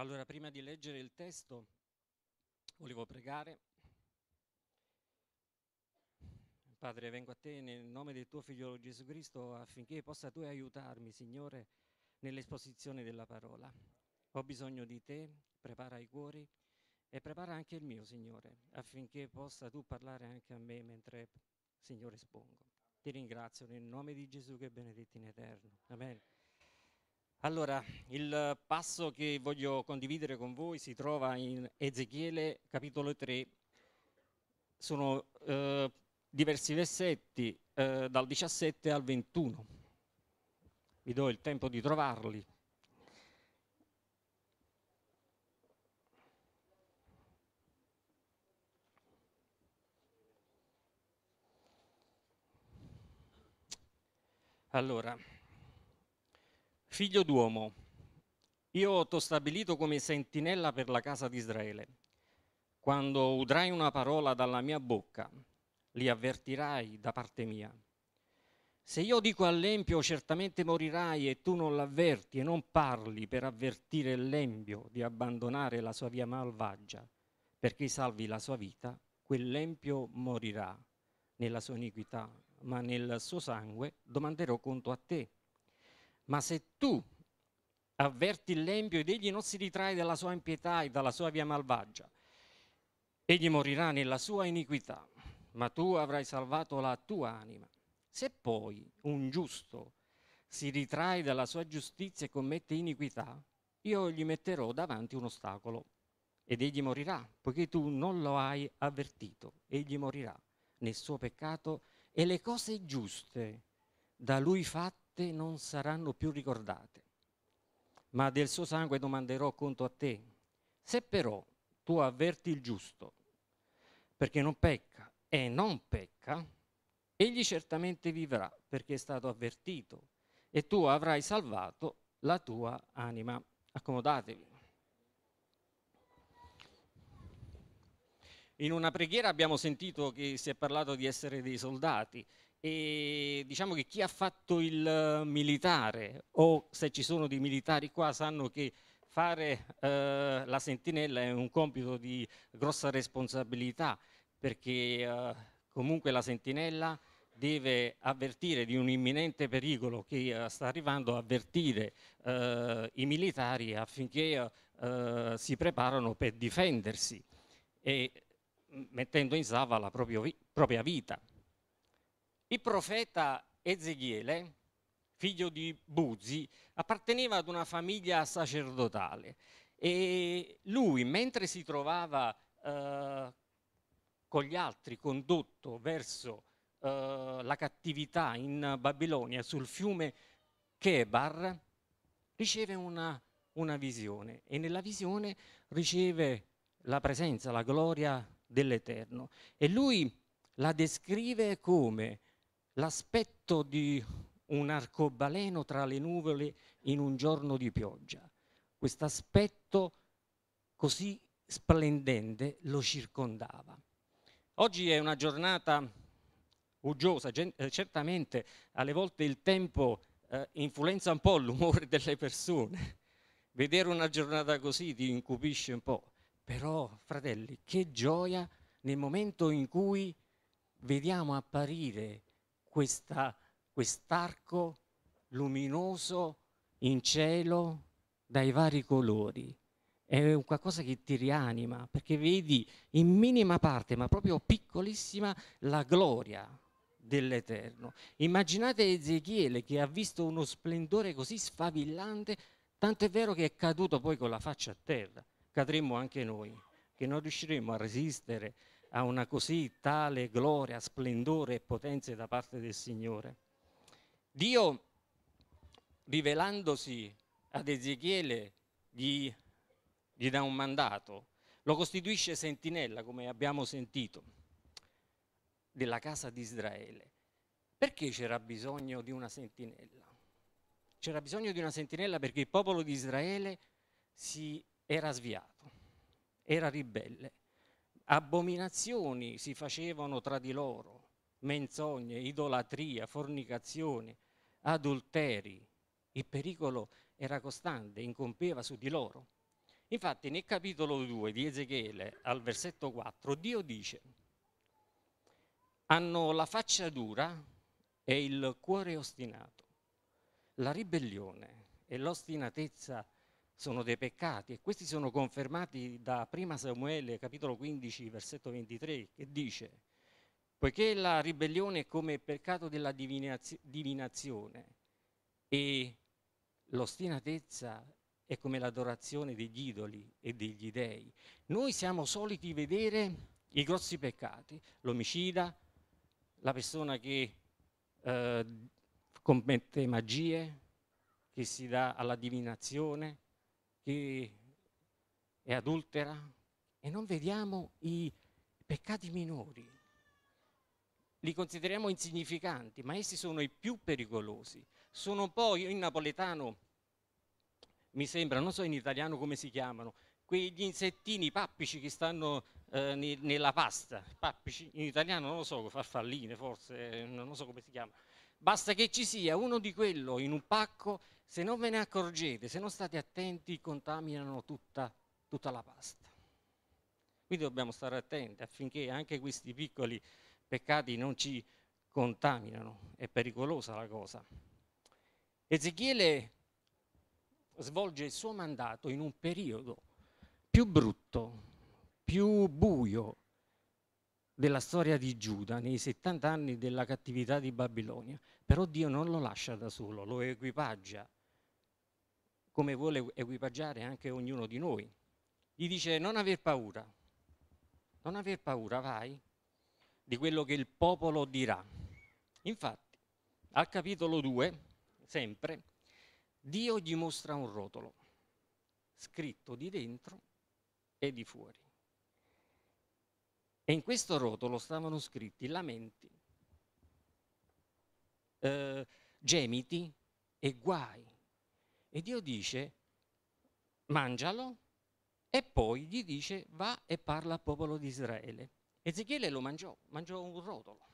Allora, prima di leggere il testo, volevo pregare. Padre, vengo a te nel nome del tuo figlio Gesù Cristo affinché possa tu aiutarmi, Signore, nell'esposizione della parola. Ho bisogno di te, prepara i cuori e prepara anche il mio, Signore, affinché possa tu parlare anche a me mentre, Signore, espongo. Ti ringrazio nel nome di Gesù che è benedetto in eterno. Amen. Allora, il passo che voglio condividere con voi si trova in Ezechiele capitolo 3, sono eh, diversi versetti eh, dal 17 al 21. Vi do il tempo di trovarli. Allora, Figlio d'uomo, io ho stabilito come sentinella per la casa di Israele. Quando udrai una parola dalla mia bocca, li avvertirai da parte mia. Se io dico all'empio certamente morirai e tu non l'avverti e non parli per avvertire l'empio di abbandonare la sua via malvagia, perché salvi la sua vita, quell'empio morirà nella sua iniquità, ma nel suo sangue domanderò conto a te. Ma se tu avverti l'empio ed egli non si ritrae dalla sua impietà e dalla sua via malvagia, egli morirà nella sua iniquità, ma tu avrai salvato la tua anima. Se poi un giusto si ritrae dalla sua giustizia e commette iniquità, io gli metterò davanti un ostacolo ed egli morirà, poiché tu non lo hai avvertito, egli morirà nel suo peccato e le cose giuste da lui fatte morte non saranno più ricordate, ma del suo sangue domanderò conto a te. Se però tu avverti il giusto, perché non pecca e non pecca, egli certamente vivrà perché è stato avvertito e tu avrai salvato la tua anima. Accomodatevi. In una preghiera abbiamo sentito che si è parlato di essere dei soldati e diciamo che chi ha fatto il eh, militare o se ci sono dei militari qua sanno che fare eh, la sentinella è un compito di grossa responsabilità perché eh, comunque la sentinella deve avvertire di un imminente pericolo che eh, sta arrivando, avvertire eh, i militari affinché eh, si preparano per difendersi e mm, mettendo in salva la propria, vi propria vita. Il profeta Ezechiele, figlio di Buzi, apparteneva ad una famiglia sacerdotale e lui, mentre si trovava eh, con gli altri condotto verso eh, la cattività in Babilonia sul fiume Chebar, riceve una, una visione e nella visione riceve la presenza, la gloria dell'Eterno e lui la descrive come l'aspetto di un arcobaleno tra le nuvole in un giorno di pioggia. Questo aspetto così splendente lo circondava. Oggi è una giornata uggiosa, eh, certamente alle volte il tempo eh, influenza un po' l'umore delle persone. Vedere una giornata così ti incupisce un po', però fratelli, che gioia nel momento in cui vediamo apparire questa, quest'arco luminoso in cielo dai vari colori. È qualcosa che ti rianima, perché vedi in minima parte, ma proprio piccolissima, la gloria dell'Eterno. Immaginate Ezechiele che ha visto uno splendore così sfavillante, tanto è vero che è caduto poi con la faccia a terra. Cadremo anche noi, che non riusciremo a resistere a una così tale gloria, splendore e potenza da parte del Signore. Dio, rivelandosi ad Ezechiele, gli, gli dà un mandato, lo costituisce sentinella, come abbiamo sentito, della casa di Israele. Perché c'era bisogno di una sentinella? C'era bisogno di una sentinella perché il popolo di Israele si era sviato, era ribelle abominazioni si facevano tra di loro, menzogne, idolatria, fornicazioni, adulteri. Il pericolo era costante, incompeva su di loro. Infatti nel capitolo 2 di Ezechiele, al versetto 4, Dio dice, hanno la faccia dura e il cuore ostinato, la ribellione e l'ostinatezza sono dei peccati e questi sono confermati da 1 Samuele capitolo 15 versetto 23 che dice poiché la ribellione è come peccato della divinazione e l'ostinatezza è come l'adorazione degli idoli e degli dei. Noi siamo soliti vedere i grossi peccati, l'omicida, la persona che eh, commette magie, che si dà alla divinazione, chi è adultera e non vediamo i peccati minori. Li consideriamo insignificanti, ma essi sono i più pericolosi. Sono poi in napoletano, mi sembra, non so in italiano come si chiamano, quegli insettini pappici che stanno eh, nella pasta, pappici in italiano non lo so, farfalline forse, non so come si chiamano. Basta che ci sia uno di quello in un pacco, se non ve ne accorgete, se non state attenti, contaminano tutta, tutta la pasta. Quindi dobbiamo stare attenti affinché anche questi piccoli peccati non ci contaminano. È pericolosa la cosa. Ezechiele svolge il suo mandato in un periodo più brutto, più buio, della storia di Giuda nei 70 anni della cattività di Babilonia, però Dio non lo lascia da solo, lo equipaggia come vuole equipaggiare anche ognuno di noi. Gli dice non aver paura, non aver paura, vai, di quello che il popolo dirà. Infatti, al capitolo 2, sempre, Dio gli mostra un rotolo, scritto di dentro e di fuori. E in questo rotolo stavano scritti lamenti, eh, gemiti e guai. E Dio dice, mangialo, e poi gli dice, va e parla al popolo di Israele. Ezechiele lo mangiò, mangiò un rotolo,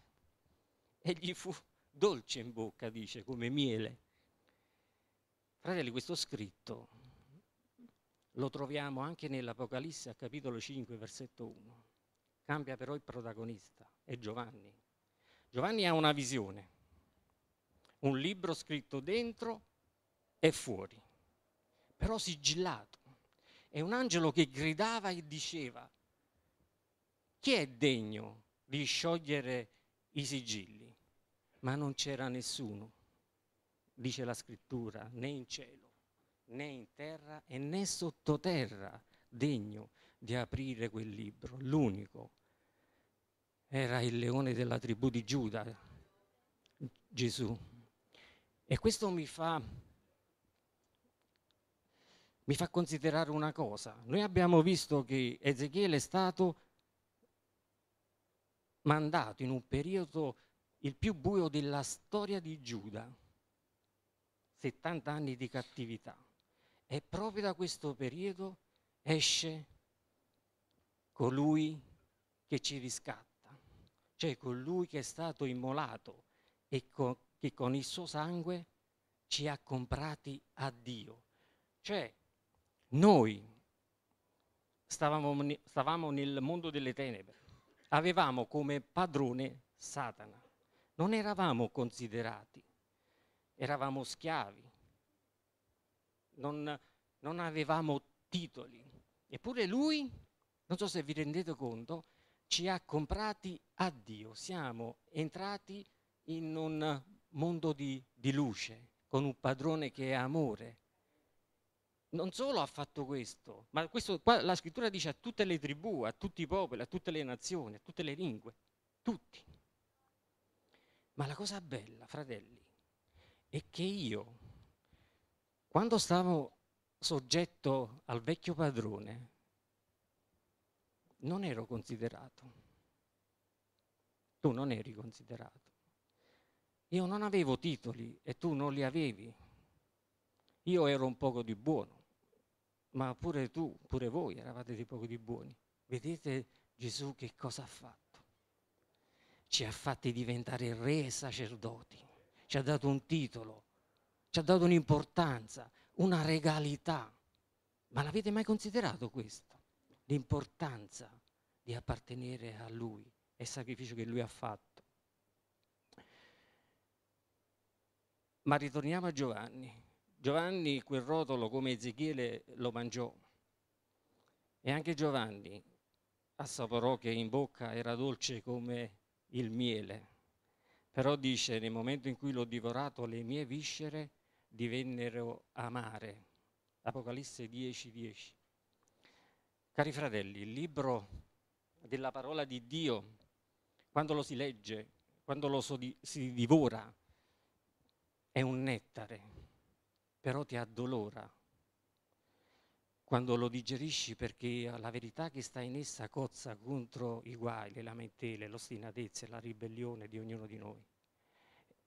e gli fu dolce in bocca, dice, come miele. Fratelli, questo scritto lo troviamo anche nell'Apocalisse, capitolo 5, versetto 1. Cambia però il protagonista, è Giovanni. Giovanni ha una visione, un libro scritto dentro e fuori, però sigillato. È un angelo che gridava e diceva, chi è degno di sciogliere i sigilli? Ma non c'era nessuno, dice la scrittura, né in cielo, né in terra e né sottoterra degno di aprire quel libro, l'unico. Era il leone della tribù di Giuda, Gesù. E questo mi fa, mi fa considerare una cosa. Noi abbiamo visto che Ezechiele è stato mandato in un periodo il più buio della storia di Giuda, 70 anni di cattività. E proprio da questo periodo esce colui che ci riscatta, cioè colui che è stato immolato e co che con il suo sangue ci ha comprati a Dio. Cioè noi stavamo, stavamo nel mondo delle tenebre, avevamo come padrone Satana, non eravamo considerati, eravamo schiavi, non, non avevamo titoli, eppure lui non so se vi rendete conto, ci ha comprati a Dio. Siamo entrati in un mondo di, di luce, con un padrone che è amore. Non solo ha fatto questo, ma questo qua, la scrittura dice a tutte le tribù, a tutti i popoli, a tutte le nazioni, a tutte le lingue, tutti. Ma la cosa bella, fratelli, è che io, quando stavo soggetto al vecchio padrone, non ero considerato. Tu non eri considerato. Io non avevo titoli e tu non li avevi. Io ero un poco di buono, ma pure tu, pure voi eravate di poco di buoni. Vedete Gesù che cosa ha fatto? Ci ha fatti diventare re e sacerdoti, ci ha dato un titolo, ci ha dato un'importanza, una regalità. Ma l'avete mai considerato questo? l'importanza di appartenere a Lui e il sacrificio che Lui ha fatto. Ma ritorniamo a Giovanni. Giovanni quel rotolo come Ezechiele lo mangiò e anche Giovanni assaporò che in bocca era dolce come il miele. Però dice, nel momento in cui l'ho divorato, le mie viscere divennero amare. Apocalisse 10, 10. Cari fratelli, il libro della parola di Dio, quando lo si legge, quando lo si divora, è un nettare, però ti addolora quando lo digerisci perché la verità che sta in essa cozza contro i guai, le lamentele, l'ostinatezza e la ribellione di ognuno di noi.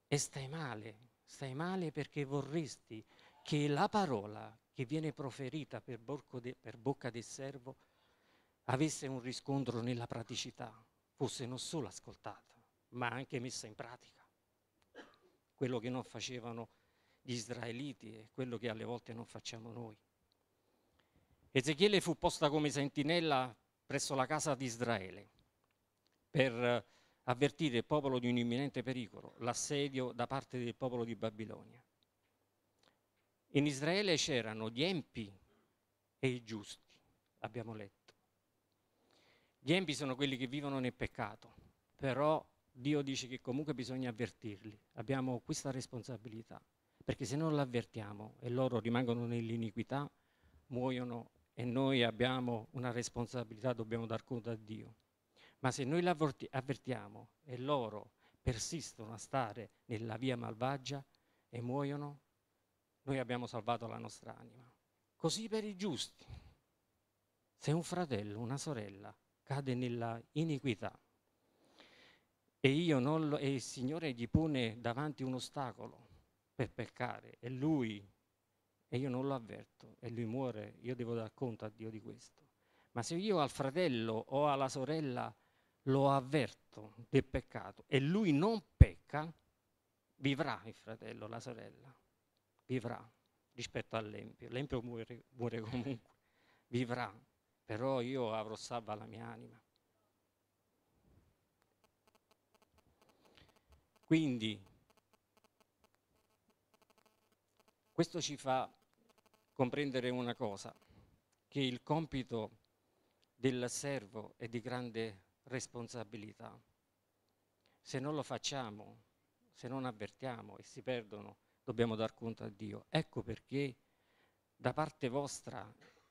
E stai male, stai male perché vorresti che la parola che viene proferita per, de, per bocca del servo avesse un riscontro nella praticità, fosse non solo ascoltata, ma anche messa in pratica. Quello che non facevano gli israeliti e quello che alle volte non facciamo noi. Ezechiele fu posta come sentinella presso la casa di Israele per eh, avvertire il popolo di un imminente pericolo, l'assedio da parte del popolo di Babilonia. In Israele c'erano gli empi e i giusti, abbiamo letto. Gli empi sono quelli che vivono nel peccato, però Dio dice che comunque bisogna avvertirli, abbiamo questa responsabilità, perché se non l'avvertiamo e loro rimangono nell'iniquità, muoiono e noi abbiamo una responsabilità, dobbiamo dar conto a Dio. Ma se noi l'avvertiamo e loro persistono a stare nella via malvagia e muoiono, noi abbiamo salvato la nostra anima. Così per i giusti. Se un fratello, una sorella cade nella iniquità e, lo, e il Signore gli pone davanti un ostacolo per peccare e lui e io non lo avverto e lui muore, io devo dar conto a Dio di questo. Ma se io al fratello o alla sorella lo avverto del peccato e lui non pecca, vivrà il fratello, la sorella vivrà rispetto all'empio. L'empio muore, muore comunque, vivrà, però io avrò salva la mia anima. Quindi questo ci fa comprendere una cosa, che il compito del servo è di grande responsabilità. Se non lo facciamo, se non avvertiamo e si perdono dobbiamo dar conto a Dio. Ecco perché da parte vostra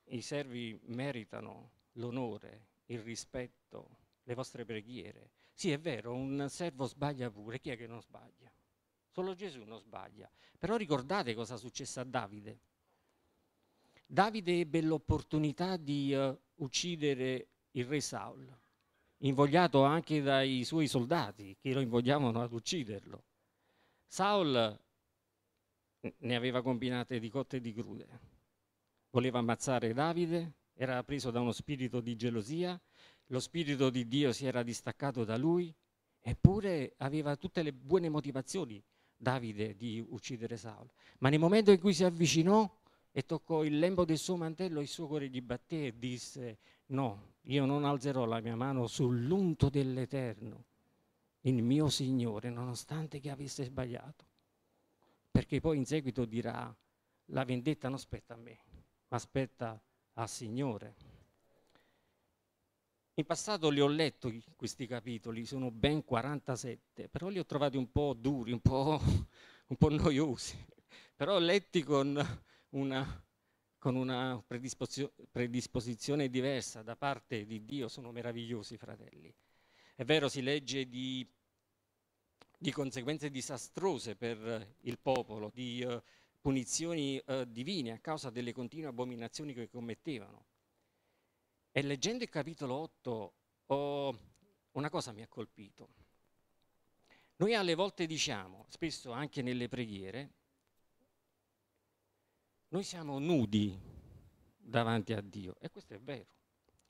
i servi meritano l'onore, il rispetto, le vostre preghiere. Sì, è vero, un servo sbaglia pure, chi è che non sbaglia? Solo Gesù non sbaglia. Però ricordate cosa successe a Davide. Davide ebbe l'opportunità di uh, uccidere il re Saul, invogliato anche dai suoi soldati che lo invogliavano ad ucciderlo. Saul ne aveva combinate di cotte e di crude. Voleva ammazzare Davide, era preso da uno spirito di gelosia, lo spirito di Dio si era distaccato da lui, eppure aveva tutte le buone motivazioni Davide di uccidere Saul. Ma nel momento in cui si avvicinò e toccò il lembo del suo mantello, il suo cuore gli batté e disse no, io non alzerò la mia mano sull'unto dell'Eterno, il mio Signore, nonostante che avesse sbagliato perché poi in seguito dirà la vendetta non spetta a me, ma spetta al Signore. In passato li ho letto questi capitoli, sono ben 47, però li ho trovati un po' duri, un po', un po noiosi, però letti con una, con una predispozio- predisposizione diversa da parte di Dio, sono meravigliosi fratelli. È vero, si legge di di conseguenze disastrose per eh, il popolo, di eh, punizioni eh, divine a causa delle continue abominazioni che commettevano. E leggendo il capitolo 8 oh, una cosa mi ha colpito. Noi alle volte diciamo, spesso anche nelle preghiere, noi siamo nudi davanti a Dio e questo è vero.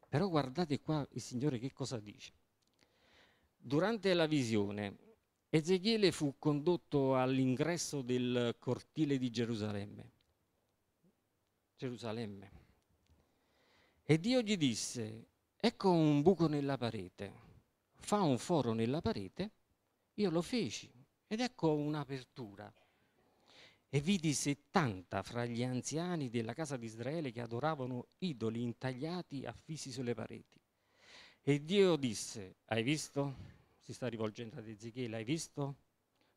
Però guardate qua il Signore che cosa dice. Durante la visione Ezechiele fu condotto all'ingresso del cortile di Gerusalemme. Gerusalemme. E Dio gli disse, ecco un buco nella parete, fa un foro nella parete, io lo feci ed ecco un'apertura. E vidi 70 fra gli anziani della casa di Israele che adoravano idoli intagliati affissi sulle pareti. E Dio disse, hai visto? si sta rivolgendo ad Ezechiele, hai visto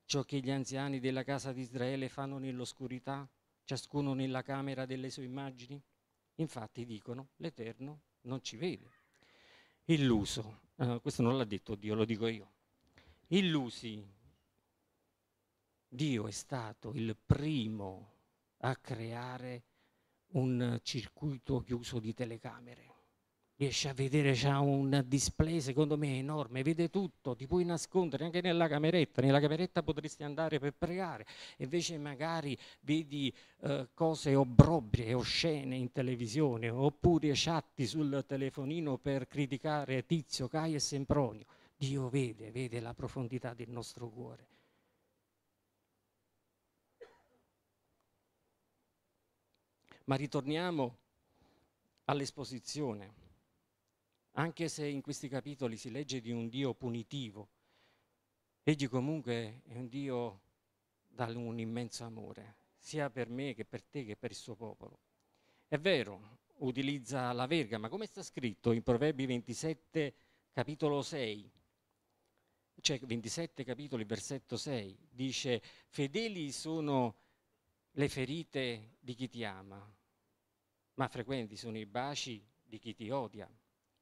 ciò che gli anziani della casa di Israele fanno nell'oscurità, ciascuno nella camera delle sue immagini? Infatti dicono, l'Eterno non ci vede. Illuso, eh, questo non l'ha detto Dio, lo dico io. Illusi, Dio è stato il primo a creare un circuito chiuso di telecamere riesce a vedere, c'ha un display secondo me enorme, vede tutto, ti puoi nascondere anche nella cameretta, nella cameretta potresti andare per pregare, invece magari vedi eh, cose obbrobrie, scene in televisione, oppure chatti sul telefonino per criticare Tizio, Caio e Sempronio. Dio vede, vede la profondità del nostro cuore. Ma ritorniamo all'esposizione anche se in questi capitoli si legge di un Dio punitivo, egli comunque è un Dio da un immenso amore, sia per me che per te che per il suo popolo. È vero, utilizza la verga, ma come sta scritto in Proverbi 27, capitolo 6, cioè 27 capitoli, versetto 6, dice, fedeli sono le ferite di chi ti ama, ma frequenti sono i baci di chi ti odia.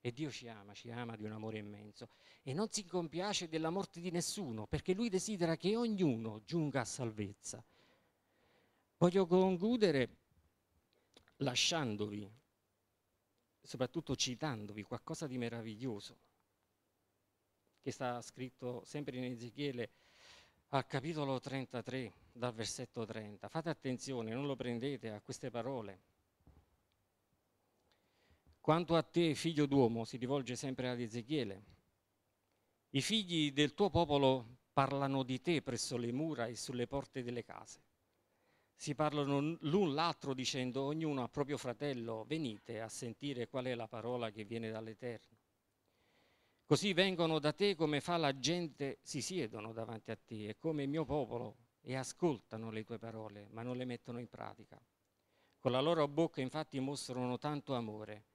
E Dio ci ama, ci ama di un amore immenso. E non si compiace della morte di nessuno, perché Lui desidera che ognuno giunga a salvezza. Voglio concludere lasciandovi, soprattutto citandovi, qualcosa di meraviglioso, che sta scritto sempre in Ezechiele al capitolo 33, dal versetto 30. Fate attenzione, non lo prendete a queste parole quanto a te, figlio d'uomo, si rivolge sempre ad Ezechiele, i figli del tuo popolo parlano di te presso le mura e sulle porte delle case. Si parlano l'un l'altro dicendo ognuno a proprio fratello, venite a sentire qual è la parola che viene dall'Eterno. Così vengono da te come fa la gente, si siedono davanti a te e come il mio popolo e ascoltano le tue parole, ma non le mettono in pratica. Con la loro bocca infatti mostrano tanto amore,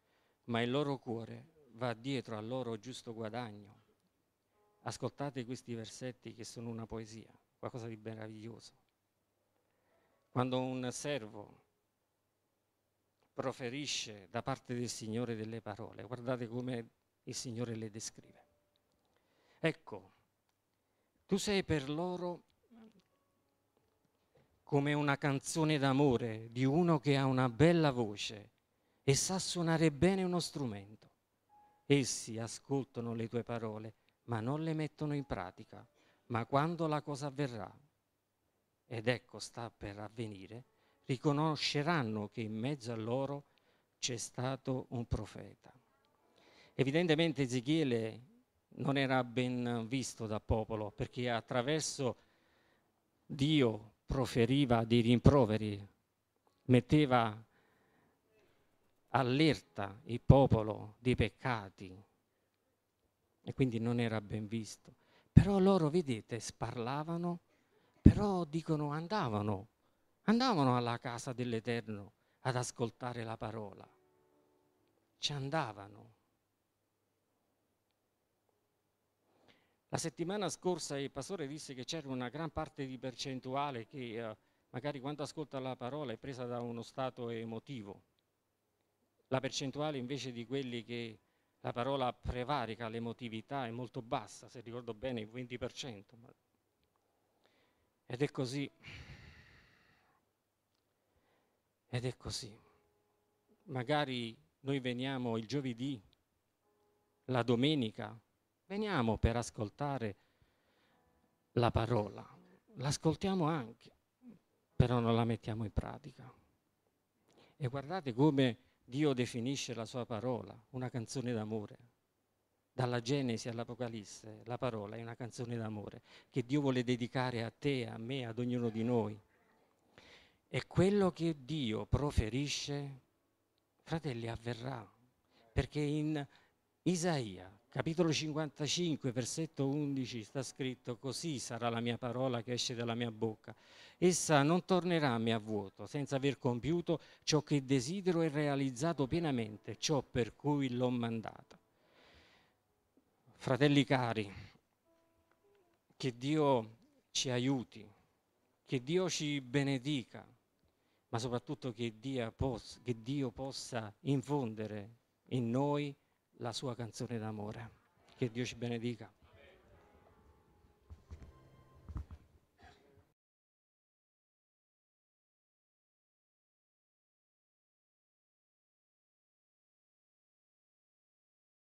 ma il loro cuore va dietro al loro giusto guadagno. Ascoltate questi versetti che sono una poesia, qualcosa di meraviglioso. Quando un servo proferisce da parte del Signore delle parole, guardate come il Signore le descrive. Ecco, tu sei per loro come una canzone d'amore di uno che ha una bella voce e sa suonare bene uno strumento. Essi ascoltano le tue parole, ma non le mettono in pratica. Ma quando la cosa avverrà, ed ecco sta per avvenire, riconosceranno che in mezzo a loro c'è stato un profeta. Evidentemente Ezechiele non era ben visto dal popolo perché attraverso Dio proferiva dei rimproveri, metteva allerta il popolo dei peccati e quindi non era ben visto. Però loro, vedete, sparlavano, però dicono andavano, andavano alla casa dell'Eterno ad ascoltare la parola, ci andavano. La settimana scorsa il pastore disse che c'era una gran parte di percentuale che eh, magari quando ascolta la parola è presa da uno stato emotivo la percentuale invece di quelli che la parola prevarica l'emotività è molto bassa, se ricordo bene il 20%. Ed è così. Ed è così. Magari noi veniamo il giovedì, la domenica, veniamo per ascoltare la parola, l'ascoltiamo anche, però non la mettiamo in pratica. E guardate come Dio definisce la sua parola una canzone d'amore. Dalla Genesi all'Apocalisse la parola è una canzone d'amore che Dio vuole dedicare a te, a me, ad ognuno di noi. E quello che Dio proferisce, fratelli, avverrà, perché in Isaia capitolo 55, versetto 11, sta scritto, così sarà la mia parola che esce dalla mia bocca. Essa non tornerà a me a vuoto, senza aver compiuto ciò che desidero e realizzato pienamente, ciò per cui l'ho mandata. Fratelli cari, che Dio ci aiuti, che Dio ci benedica, ma soprattutto che Dio possa infondere in noi la sua canzone d'amore. Che Dio ci benedica.